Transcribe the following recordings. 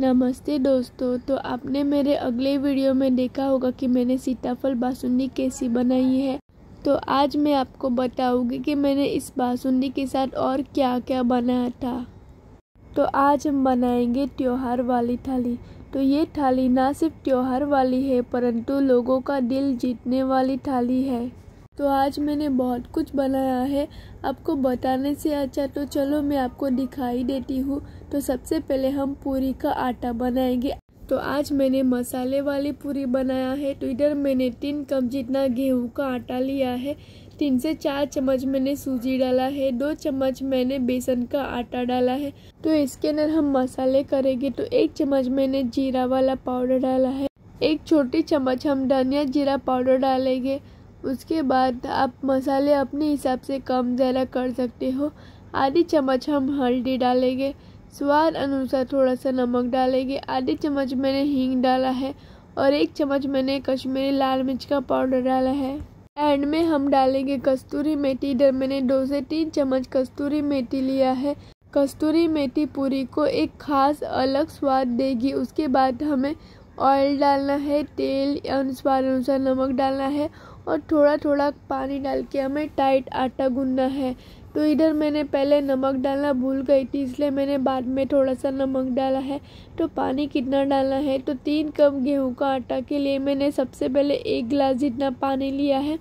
नमस्ते दोस्तों तो आपने मेरे अगले वीडियो में देखा होगा कि मैंने सीताफल बासुंदी कैसी बनाई है तो आज मैं आपको बताऊंगी कि मैंने इस बासुंदी के साथ और क्या क्या बनाया था तो आज हम बनाएंगे त्यौहार वाली थाली तो ये थाली ना सिर्फ त्यौहार वाली है परंतु लोगों का दिल जीतने वाली थाली है तो आज मैंने बहुत कुछ बनाया है आपको बताने से अच्छा तो चलो मैं आपको दिखाई देती हूँ तो सबसे पहले हम पूरी का आटा बनाएंगे तो आज मैंने मसाले वाली पूरी बनाया है तो इधर मैंने तीन कप जितना गेहूं का आटा लिया है तीन से चार चम्मच मैंने सूजी डाला है दो चम्मच मैंने बेसन का आटा डाला है तो इसके अंदर हम मसाले करेंगे तो एक चम्मच मैंने जीरा वाला पाउडर डाला है एक छोटी चम्मच हम धनिया जीरा पाउडर डालेंगे उसके बाद आप मसाले अपने हिसाब से कम ज़्यादा कर सकते हो आधी चम्मच हम हल्दी डालेंगे स्वाद अनुसार थोड़ा सा नमक डालेंगे आधे चम्मच मैंने हींग डाला है और एक चम्मच मैंने कश्मीरी लाल मिर्च का पाउडर डाला है एंड में हम डालेंगे कस्तूरी मेथी इधर मैंने दो से तीन चम्मच कस्तूरी मेथी लिया है कस्तूरी मेथी पूरी को एक खास अलग स्वाद देगी उसके बाद हमें ऑयल डालना है तेल स्वाद अनुसार नमक डालना है और थोड़ा थोड़ा पानी डाल के हमें टाइट आटा गूंदना है तो इधर मैंने पहले नमक डालना भूल गई थी इसलिए मैंने बाद में थोड़ा सा नमक डाला है तो पानी कितना डालना है तो तीन कप गेहूं का आटा के लिए मैंने सबसे पहले एक गिलास जितना पानी लिया है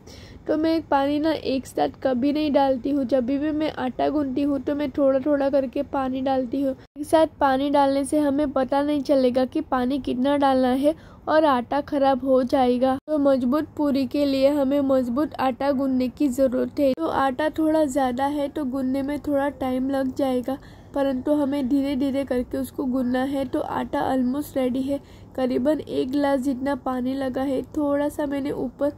तो मैं पानी ना एक साथ कभी नहीं डालती हूँ जब भी मैं आटा गूंथती हूँ तो मैं थोड़ा थोड़ा करके पानी डालती हूँ एक साथ पानी डालने से हमें पता नहीं चलेगा कि पानी कितना डालना है और आटा खराब हो जाएगा तो मजबूत पूरी के लिए हमें मजबूत आटा गूंदने की ज़रूरत है तो आटा थोड़ा ज़्यादा है तो गूंदने में थोड़ा टाइम लग जाएगा परंतु हमें धीरे धीरे करके उसको गुनना है तो आटा ऑलमोस्ट रेडी है करीबन एक गिलास जितना पानी लगा है थोड़ा सा मैंने ऊपर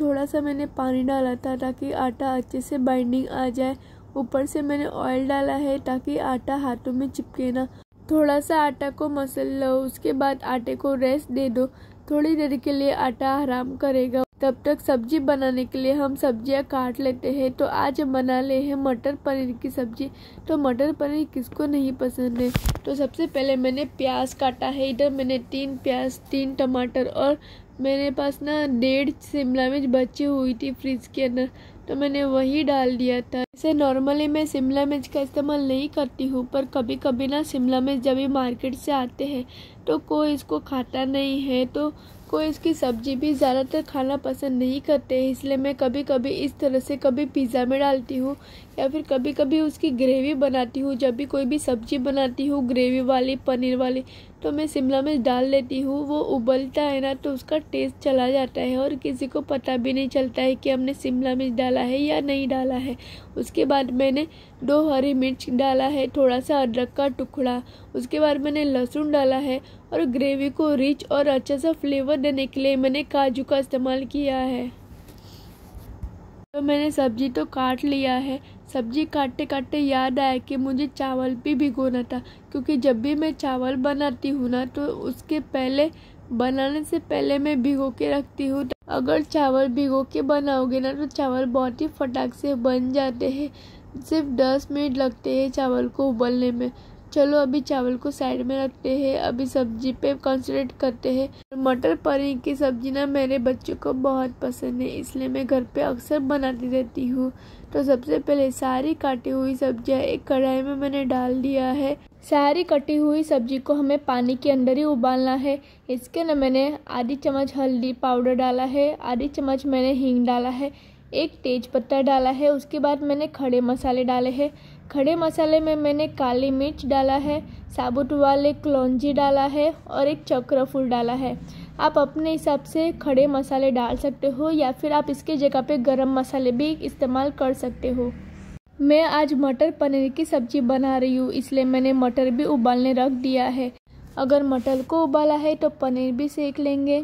थोड़ा सा मैंने पानी डाला था ताकि आटा अच्छे से बाइंडिंग आ जाए ऊपर से मैंने ऑयल डाला है ताकि आटा हाथों में चिपके ना थोड़ा सा आटा को मसल लो उसके बाद आटे को रेस्ट दे दो थोड़ी देर के लिए आटा आराम करेगा तब तक सब्जी बनाने के लिए हम सब्जियां काट लेते हैं तो आज हम बना ले हैं मटर पनीर की सब्जी तो मटर पनीर किसको नहीं पसंद है तो सबसे पहले मैंने प्याज काटा है इधर मैंने तीन प्याज तीन टमाटर और मेरे पास ना डेढ़ शिमला मिर्च बची हुई थी फ्रिज के अंदर तो मैंने वही डाल दिया था ऐसे नॉर्मली मैं शिमला मिर्च का इस्तेमाल नहीं करती हूँ पर कभी कभी ना शिमला मिर्च जब भी मार्केट से आते हैं तो कोई इसको खाता नहीं है तो कोई इसकी सब्जी भी ज़्यादातर खाना पसंद नहीं करते हैं इसलिए मैं कभी कभी इस तरह से कभी पिज़्ज़ा में डालती हूँ या फिर कभी कभी उसकी ग्रेवी बनाती हूँ जब भी कोई भी सब्जी बनाती हूँ ग्रेवी वाली पनीर वाली तो मैं शिमला मिर्च डाल लेती हूँ वो उबलता है ना तो उसका टेस्ट चला जाता है और किसी को पता भी नहीं चलता है कि हमने शिमला मिर्च डाला है या नहीं डाला है उसके बाद मैंने दो हरी मिर्च डाला है थोड़ा सा अदरक का टुकड़ा उसके बाद मैंने लहसुन डाला है और ग्रेवी को रिच और अच्छा सा फ्लेवर देने के लिए मैंने काजू का इस्तेमाल किया है तो मैंने सब्जी तो काट लिया है सब्जी काटते काटते याद आया कि मुझे चावल भी भिगोना था क्योंकि जब भी मैं चावल बनाती हूँ ना तो उसके पहले बनाने से पहले मैं भिगो के रखती हूँ अगर चावल भिगो के बनाओगे ना तो चावल बहुत ही फटाक से बन जाते हैं सिर्फ दस मिनट लगते हैं चावल को उबलने में चलो अभी चावल को साइड में रखते हैं अभी सब्जी पे कंसनट्रेट करते हैं मटर पनीर की सब्जी ना मेरे बच्चों को बहुत पसंद है इसलिए मैं घर पे अक्सर बनाती रहती हूँ तो सबसे पहले सारी काटी हुई सब्जियाँ एक कढ़ाई में मैंने डाल दिया है सारी कटी हुई सब्जी को हमें पानी के अंदर ही उबालना है इसके ना मैंने आधी चम्मच हल्दी पाउडर डाला है आधी चम्मच मैंने हींग डाला है एक तेज पत्ता डाला है उसके बाद मैंने खड़े मसाले डाले हैं खड़े मसाले में मैंने काली मिर्च डाला है साबुत वाले कलौजी डाला है और एक चक्र डाला है आप अपने हिसाब से खड़े मसाले डाल सकते हो या फिर आप इसके जगह पे गरम मसाले भी इस्तेमाल कर सकते हो मैं आज मटर पनीर की सब्ज़ी बना रही हूँ इसलिए मैंने मटर भी उबालने रख दिया है अगर मटर को उबाला है तो पनीर भी सेक लेंगे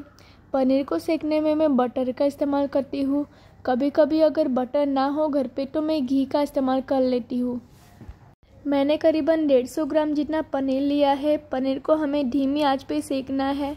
पनीर को सेकने में मैं बटर का इस्तेमाल करती हूँ कभी कभी अगर बटर ना हो घर पे तो मैं घी का इस्तेमाल कर लेती हूँ मैंने करीबन 150 ग्राम जितना पनीर लिया है पनीर को हमें धीमी आंच पे सेकना है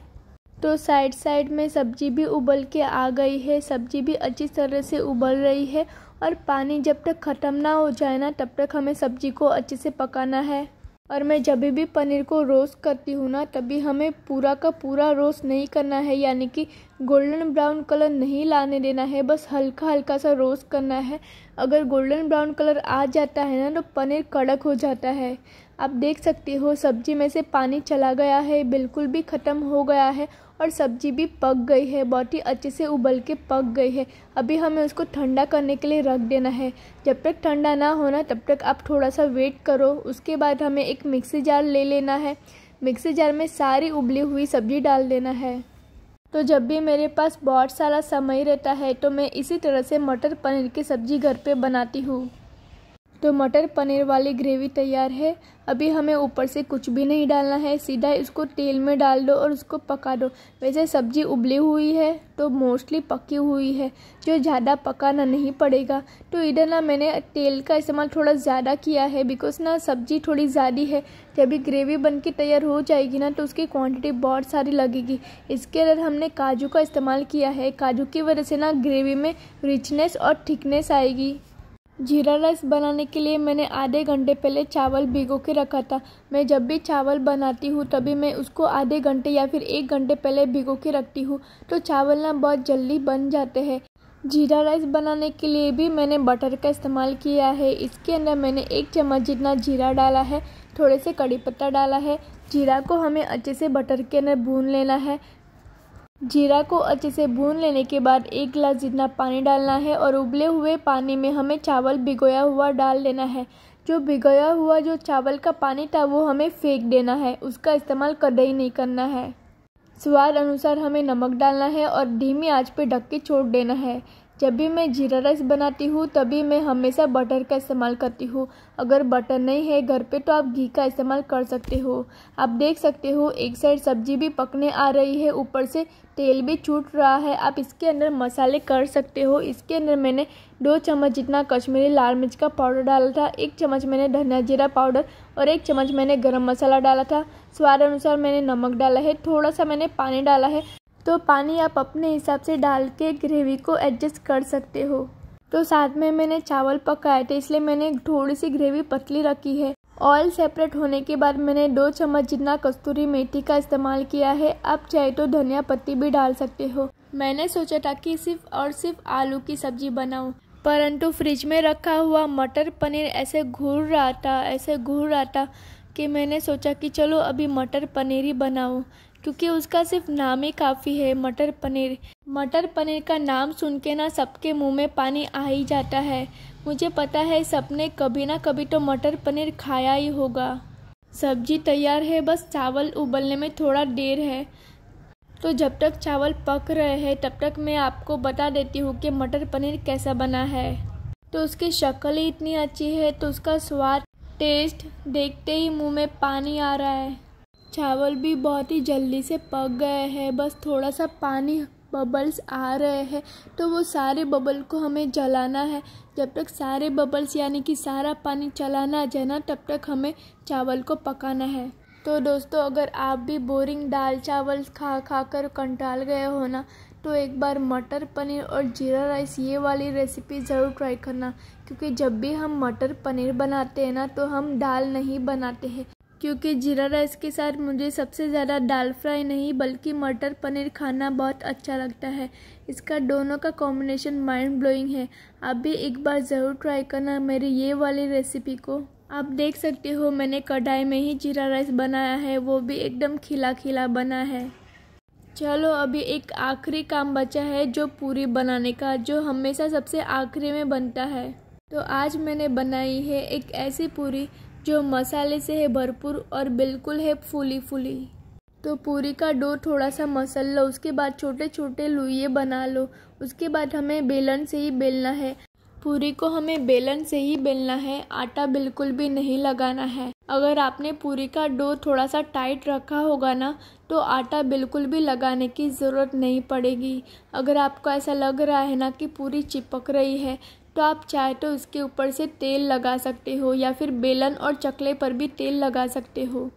तो साइड साइड में सब्जी भी उबल के आ गई है सब्जी भी अच्छी तरह से उबल रही है और पानी जब तक ख़त्म ना हो जाए ना तब तक हमें सब्जी को अच्छे से पकाना है और मैं जब भी पनीर को रोस्ट करती हूँ ना तभी हमें पूरा का पूरा रोस्ट नहीं करना है यानी कि गोल्डन ब्राउन कलर नहीं लाने देना है बस हल्का हल्का सा रोस्ट करना है अगर गोल्डन ब्राउन कलर आ जाता है ना तो पनीर कड़क हो जाता है आप देख सकते हो सब्जी में से पानी चला गया है बिल्कुल भी ख़त्म हो गया है और सब्जी भी पक गई है बहुत ही अच्छे से उबल के पक गई है अभी हमें उसको ठंडा करने के लिए रख देना है जब तक ठंडा ना होना तब तक आप थोड़ा सा वेट करो उसके बाद हमें एक मिक्सी जार ले लेना है मिक्सी जार में सारी उबली हुई सब्जी डाल देना है तो जब भी मेरे पास बहुत सारा समय रहता है तो मैं इसी तरह से मटर पनीर की सब्ज़ी घर पर बनाती हूँ तो मटर पनीर वाली ग्रेवी तैयार है अभी हमें ऊपर से कुछ भी नहीं डालना है सीधा इसको तेल में डाल दो और उसको पका दो वैसे सब्जी उबली हुई है तो मोस्टली पकी हुई है जो ज़्यादा पकाना नहीं पड़ेगा तो इधर ना मैंने तेल का इस्तेमाल थोड़ा ज़्यादा किया है बिकॉज़ ना सब्जी थोड़ी ज़्यादा है जब भी ग्रेवी बन के तैयार हो जाएगी ना तो उसकी क्वान्टिटी बहुत सारी लगेगी इसके अंदर हमने काजू का इस्तेमाल किया है काजू की वजह से ना ग्रेवी में रिचनेस और थिकनेस आएगी जीरा राइस बनाने के लिए मैंने आधे घंटे पहले चावल भिगो के रखा था मैं जब भी चावल बनाती हूँ तभी मैं उसको आधे घंटे या फिर एक घंटे पहले भिगो के रखती हूँ तो चावल ना बहुत जल्दी बन जाते हैं जीरा राइस बनाने के लिए भी मैंने बटर का इस्तेमाल किया है इसके अंदर मैंने एक चम्मच जितना जीरा डाला है थोड़े से कड़ी पत्ता डाला है जीरा को हमें अच्छे से बटर के अंदर भून लेना है जीरा को अच्छे से भून लेने के बाद एक गिलास जितना पानी डालना है और उबले हुए पानी में हमें चावल भिगोया हुआ डाल देना है जो भिगोया हुआ जो चावल का पानी था वो हमें फेंक देना है उसका इस्तेमाल कदई नहीं करना है स्वाद अनुसार हमें नमक डालना है और धीमी आंच पे ढक के छोड़ देना है जब भी मैं जीरा राइस बनाती हूँ तभी मैं हमेशा बटर का इस्तेमाल करती हूँ अगर बटर नहीं है घर पे तो आप घी का इस्तेमाल कर सकते हो आप देख सकते हो एक साइड सब्जी भी पकने आ रही है ऊपर से तेल भी छूट रहा है आप इसके अंदर मसाले कर सकते हो इसके अंदर मैंने दो चम्मच जितना कश्मीरी लाल मिर्च का पाउडर डाला था एक चम्मच मैंने धनिया जीरा पाउडर और एक चम्मच मैंने गर्म मसाला डाला था स्वाद अनुसार मैंने नमक डाला है थोड़ा सा मैंने पानी डाला है तो पानी आप अपने हिसाब से डाल के ग्रेवी को एडजस्ट कर सकते हो तो साथ में मैंने चावल पकाए थे इसलिए मैंने थोड़ी सी ग्रेवी पतली रखी है ऑयल सेपरेट होने के बाद मैंने दो चम्मच जितना कस्तूरी मेथी का इस्तेमाल किया है आप चाहे तो धनिया पत्ती भी डाल सकते हो मैंने सोचा था कि सिर्फ और सिर्फ आलू की सब्जी बनाऊं परंतु फ्रिज में रखा हुआ मटर पनीर ऐसे घूर रहा था ऐसे घूर रहा था कि मैंने सोचा कि चलो अभी मटर पनीर ही बनाऊं क्योंकि उसका सिर्फ नाम ही काफ़ी है मटर पनीर मटर पनीर का नाम सुन के ना सबके मुंह में पानी आ ही जाता है मुझे पता है सबने कभी ना कभी तो मटर पनीर खाया ही होगा सब्जी तैयार है बस चावल उबलने में थोड़ा देर है तो जब तक चावल पक रहे हैं तब तक मैं आपको बता देती हूँ कि मटर पनीर कैसा बना है तो उसकी शक्ल ही इतनी अच्छी है तो उसका स्वाद टेस्ट देखते ही मुंह में पानी आ रहा है चावल भी बहुत ही जल्दी से पक गए हैं बस थोड़ा सा पानी बबल्स आ रहे हैं तो वो सारे बबल को हमें जलाना है जब तक सारे बबल्स यानी कि सारा पानी चलाना जाए ना तब तक हमें चावल को पकाना है तो दोस्तों अगर आप भी बोरिंग दाल चावल खा खा कर कंटाल गए हो ना तो एक बार मटर पनीर और जीरा राइस ये वाली रेसिपी ज़रूर ट्राई करना क्योंकि जब भी हम मटर पनीर बनाते हैं ना तो हम दाल नहीं बनाते हैं क्योंकि जीरा राइस के साथ मुझे सबसे ज़्यादा दाल फ्राई नहीं बल्कि मटर पनीर खाना बहुत अच्छा लगता है इसका दोनों का कॉम्बिनेशन माइंड ब्लोइंग है आप भी एक बार ज़रूर ट्राई करना मेरी ये वाली रेसिपी को आप देख सकते हो मैंने कढ़ाई में ही जीरा राइस बनाया है वो भी एकदम खिला खिला बना है चलो अभी एक आखिरी काम बचा है जो पूरी बनाने का जो हमेशा सबसे आखिरी में बनता है तो आज मैंने बनाई है एक ऐसी पूरी जो मसाले से है भरपूर और बिल्कुल है फूली फूली तो पूरी का डो थोड़ा सा मसल लो उसके बाद छोटे छोटे लुइए बना लो उसके बाद हमें बेलन से ही बेलना है पूरी को हमें बेलन से ही बेलना है आटा बिल्कुल भी नहीं लगाना है अगर आपने पूरी का डो थोड़ा सा टाइट रखा होगा ना तो आटा बिल्कुल भी लगाने की ज़रूरत नहीं पड़ेगी अगर आपको ऐसा लग रहा है ना कि पूरी चिपक रही है तो आप चाहे तो उसके ऊपर से तेल लगा सकते हो या फिर बेलन और चकले पर भी तेल लगा सकते हो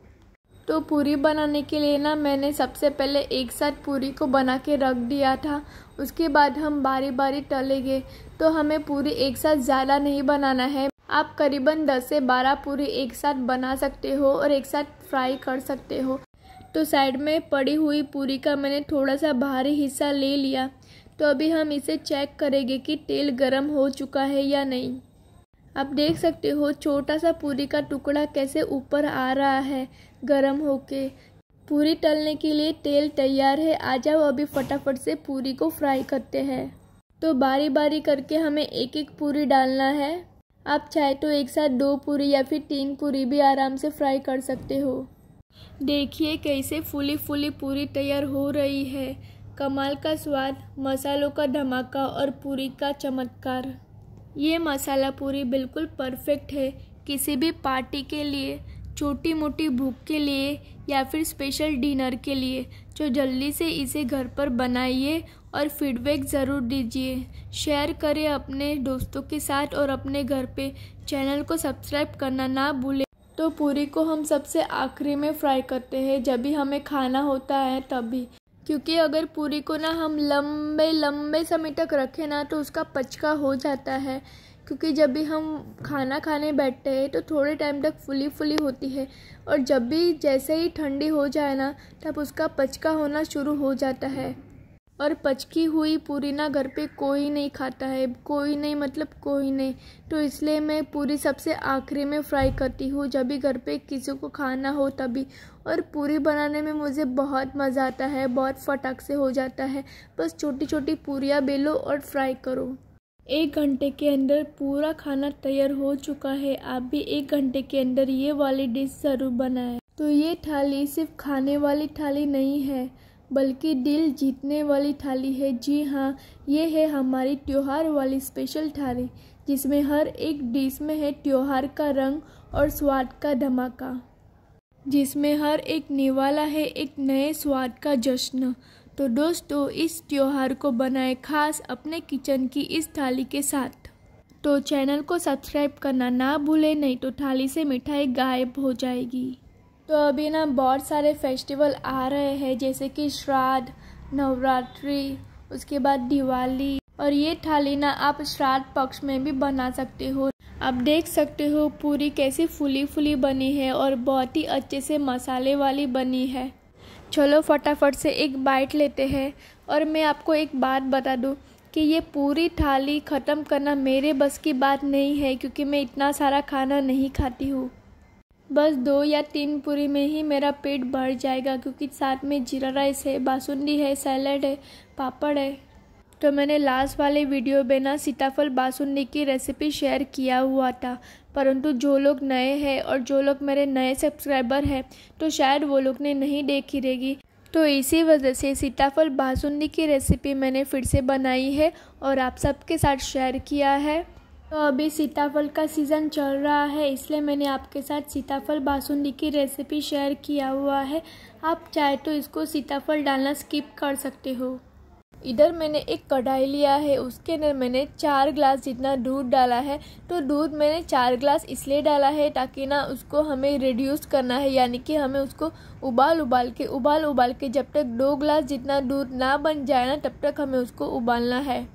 तो पूरी बनाने के लिए ना मैंने सबसे पहले एक साथ पूरी को बना के रख दिया था उसके बाद हम बारी बारी टलेंगे तो हमें पूरी एक साथ ज़्यादा नहीं बनाना है आप करीबन 10 से 12 पूरी एक साथ बना सकते हो और एक साथ फ्राई कर सकते हो तो साइड में पड़ी हुई पूरी का मैंने थोड़ा सा भारी हिस्सा ले लिया तो अभी हम इसे चेक करेंगे कि तेल गर्म हो चुका है या नहीं आप देख सकते हो छोटा सा पूरी का टुकड़ा कैसे ऊपर आ रहा है गर्म होके पूरी तलने के लिए तेल तैयार है आ जाओ अभी फटाफट से पूरी को फ्राई करते हैं तो बारी बारी करके हमें एक एक पूरी डालना है आप चाहे तो एक साथ दो पूरी या फिर तीन पूरी भी आराम से फ्राई कर सकते हो देखिए कैसे फुली फुली पूरी तैयार हो रही है कमाल का स्वाद मसालों का धमाका और पूरी का चमत्कार ये मसाला पूरी बिल्कुल परफेक्ट है किसी भी पार्टी के लिए छोटी मोटी भूख के लिए या फिर स्पेशल डिनर के लिए जो जल्दी से इसे घर पर बनाइए और फीडबैक ज़रूर दीजिए शेयर करें अपने दोस्तों के साथ और अपने घर पे चैनल को सब्सक्राइब करना ना भूलें तो पूरी को हम सबसे आखिरी में फ्राई करते हैं जब भी हमें खाना होता है तभी क्योंकि अगर पूरी को ना हम लंबे लंबे समय तक रखें ना तो उसका पचका हो जाता है क्योंकि जब भी हम खाना खाने बैठते हैं तो थोड़े टाइम तक फुली फुली होती है और जब भी जैसे ही ठंडी हो जाए ना तब उसका पचका होना शुरू हो जाता है और पचकी हुई पूरी ना घर पे कोई नहीं खाता है कोई नहीं मतलब कोई नहीं तो इसलिए मैं पूरी सबसे आखिरी में फ्राई करती हूँ जब भी घर पे किसी को खाना हो तभी और पूरी बनाने में मुझे बहुत मज़ा आता है बहुत फटाक से हो जाता है बस छोटी छोटी पूरियाँ बेलो और फ्राई करो एक घंटे के अंदर पूरा खाना तैयार हो चुका है आप भी एक घंटे के अंदर ये वाली डिश ज़रूर बनाएं तो ये थाली सिर्फ खाने वाली थाली नहीं है बल्कि दिल जीतने वाली थाली है जी हाँ ये है हमारी त्यौहार वाली स्पेशल थाली जिसमें हर एक डिश में है त्यौहार का रंग और स्वाद का धमाका जिसमें हर एक निवाला है एक नए स्वाद का जश्न तो दोस्तों इस त्यौहार को बनाए खास अपने किचन की इस थाली के साथ तो चैनल को सब्सक्राइब करना ना भूलें नहीं तो थाली से मिठाई गायब हो जाएगी तो अभी ना बहुत सारे फेस्टिवल आ रहे हैं जैसे कि श्राद्ध नवरात्रि उसके बाद दिवाली और ये थाली ना आप श्राद्ध पक्ष में भी बना सकते हो आप देख सकते हो पूरी कैसी फुली फुली बनी है और बहुत ही अच्छे से मसाले वाली बनी है चलो फटाफट से एक बाइट लेते हैं और मैं आपको एक बात बता दूँ कि ये पूरी थाली ख़त्म करना मेरे बस की बात नहीं है क्योंकि मैं इतना सारा खाना नहीं खाती हूँ बस दो या तीन पूरी में ही मेरा पेट भर जाएगा क्योंकि साथ में जीरा राइस है बासुंदी है सैलड है पापड़ है तो मैंने लास्ट वाले वीडियो में ना सीताफल बासुंदी की रेसिपी शेयर किया हुआ था परंतु जो लोग नए हैं और जो लोग मेरे नए सब्सक्राइबर हैं तो शायद वो लोग ने नहीं देखी रहेगी तो इसी वजह से सीताफल बासुंदी की रेसिपी मैंने फिर से बनाई है और आप सबके साथ शेयर किया है तो अभी सीताफल का सीज़न चल रहा है इसलिए मैंने आपके साथ सीताफल बासुंदी की रेसिपी शेयर किया हुआ है आप चाहे तो इसको सीताफल डालना स्किप कर सकते हो इधर मैंने एक कढ़ाई लिया है उसके अंदर मैंने चार ग्लास जितना दूध डाला है तो दूध मैंने चार ग्लास इसलिए डाला है ताकि ना उसको हमें रिड्यूस करना है यानी कि हमें उसको उबाल उबाल के उबाल उबाल के जब तक दो ग्लास जितना दूध ना बन जाए ना तब तक हमें उसको उबालना है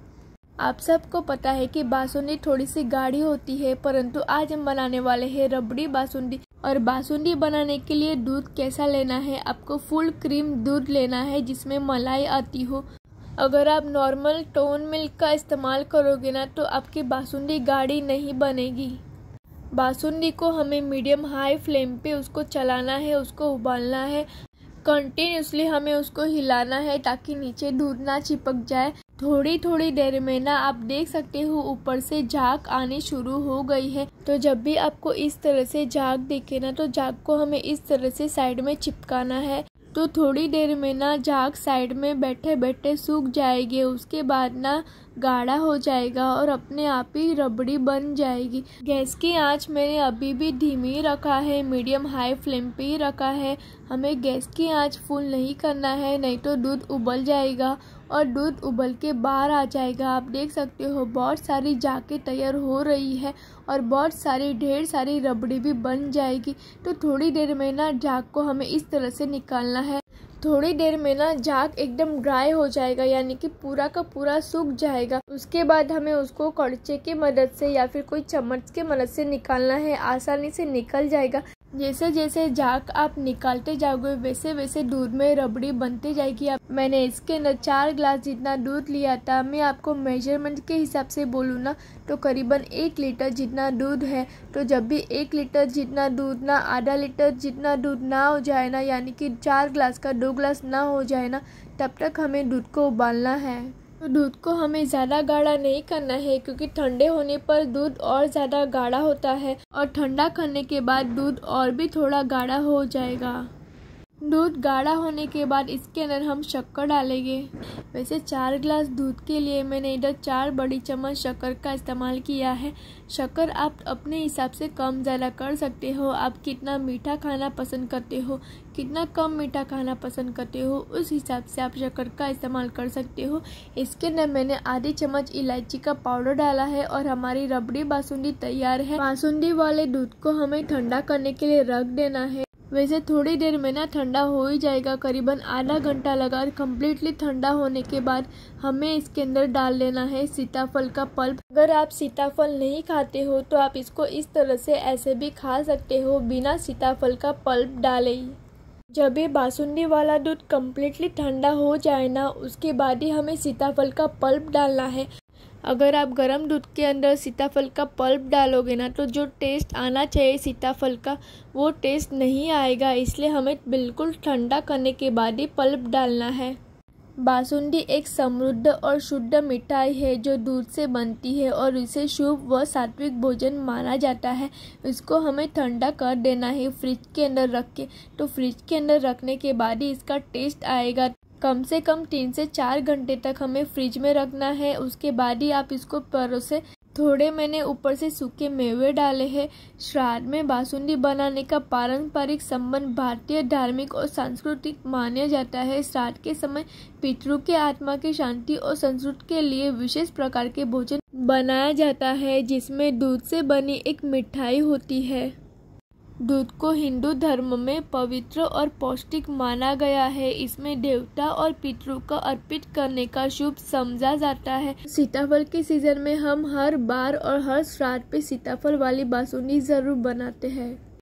आप सबको पता है कि बासुंदी थोड़ी सी गाढ़ी होती है परंतु आज हम बनाने वाले हैं रबड़ी बासुंदी और बासुंदी बनाने के लिए दूध कैसा लेना है आपको फुल क्रीम दूध लेना है जिसमें मलाई आती हो अगर आप नॉर्मल टोन मिल्क का इस्तेमाल करोगे ना तो आपकी बासुंदी गाढ़ी नहीं बनेगी बासुंदी को हमें मीडियम हाई फ्लेम पे उसको चलाना है उसको उबालना है कंटिन्यूसली हमें उसको हिलाना है ताकि नीचे दूध ना चिपक जाए थोड़ी थोड़ी देर में ना आप देख सकते हो ऊपर से झाग आने शुरू हो गई है तो जब भी आपको इस तरह से झाग देखे ना तो झाग को हमें इस तरह से साइड में चिपकाना है तो थोड़ी देर में ना झाग साइड में बैठे बैठे सूख जाएगी उसके बाद ना गाढ़ा हो जाएगा और अपने आप ही रबड़ी बन जाएगी गैस की आंच मैंने अभी भी धीमी रखा है मीडियम हाई फ्लेम पे ही रखा है हमें गैस की आंच फुल नहीं करना है नहीं तो दूध उबल जाएगा और दूध उबल के बाहर आ जाएगा आप देख सकते हो बहुत सारी जाके तैयार हो रही है और बहुत सारी ढेर सारी रबड़ी भी बन जाएगी तो थोड़ी देर में ना जाग को हमें इस तरह से निकालना है थोड़ी देर में ना जाग एकदम ड्राई हो जाएगा यानी कि पूरा का पूरा सूख जाएगा उसके बाद हमें उसको कड़चे की मदद से या फिर कोई चम्मच के मदद से निकालना है आसानी से निकल जाएगा जैसे जैसे झाक आप निकालते जाओगे वैसे वैसे दूध में रबड़ी बनती जाएगी आप मैंने इसके अंदर चार ग्लास जितना दूध लिया था मैं आपको मेजरमेंट के हिसाब से बोलूँ ना तो करीबन एक लीटर जितना दूध है तो जब भी एक लीटर जितना दूध ना आधा लीटर जितना दूध ना हो जाए ना यानी कि चार ग्लास का दो ग्लास ना हो जाए ना तब तक हमें दूध को उबालना है तो दूध को हमें ज़्यादा गाढ़ा नहीं करना है क्योंकि ठंडे होने पर दूध और ज़्यादा गाढ़ा होता है और ठंडा करने के बाद दूध और भी थोड़ा गाढ़ा हो जाएगा दूध गाढ़ा होने के बाद इसके अंदर हम शक्कर डालेंगे वैसे चार ग्लास दूध के लिए मैंने इधर चार बड़ी चम्मच शक्कर का इस्तेमाल किया है शक्कर आप अपने हिसाब से कम ज़्यादा कर सकते हो आप कितना मीठा खाना पसंद करते हो कितना कम मीठा खाना पसंद करते हो उस हिसाब से आप शक्कर का इस्तेमाल कर सकते हो इसके अंदर मैंने आधी चम्मच इलायची का पाउडर डाला है और हमारी रबड़ी बासुंदी तैयार है बासुंदी वाले दूध को हमें ठंडा करने के लिए रख देना है वैसे थोड़ी देर में ना ठंडा हो ही जाएगा करीबन आधा घंटा लगा कम्प्लीटली ठंडा होने के बाद हमें इसके अंदर डाल लेना है सीताफल का पल्प अगर आप सीताफल नहीं खाते हो तो आप इसको इस तरह से ऐसे भी खा सकते हो बिना सीताफल का पल्प डाले ही जब ये बासुंदी वाला दूध कम्प्लीटली ठंडा हो जाए ना उसके बाद ही हमें सीताफल का पल्प डालना है अगर आप गर्म दूध के अंदर सीताफल का पल्प डालोगे ना तो जो टेस्ट आना चाहिए सीताफल का वो टेस्ट नहीं आएगा इसलिए हमें बिल्कुल ठंडा करने के बाद ही पल्प डालना है बासुंदी एक समृद्ध और शुद्ध मिठाई है जो दूध से बनती है और इसे शुभ व सात्विक भोजन माना जाता है इसको हमें ठंडा कर देना है फ्रिज के अंदर रख के तो फ्रिज के अंदर रखने के बाद ही इसका टेस्ट आएगा कम से कम तीन से चार घंटे तक हमें फ्रिज में रखना है उसके बाद ही आप इसको परोसे थोड़े मैंने ऊपर से सूखे मेवे डाले हैं श्राद्ध में बासुंदी बनाने का पारंपरिक संबंध भारतीय धार्मिक और सांस्कृतिक माना जाता है श्राद्ध के समय पितरों के आत्मा की शांति और संस्कृति के लिए विशेष प्रकार के भोजन बनाया जाता है जिसमें दूध से बनी एक मिठाई होती है दूध को हिंदू धर्म में पवित्र और पौष्टिक माना गया है इसमें देवता और पितरों का अर्पित करने का शुभ समझा जाता है सीताफल के सीजन में हम हर बार और हर श्राद्ध पे सीताफल वाली बासुंदी जरूर बनाते हैं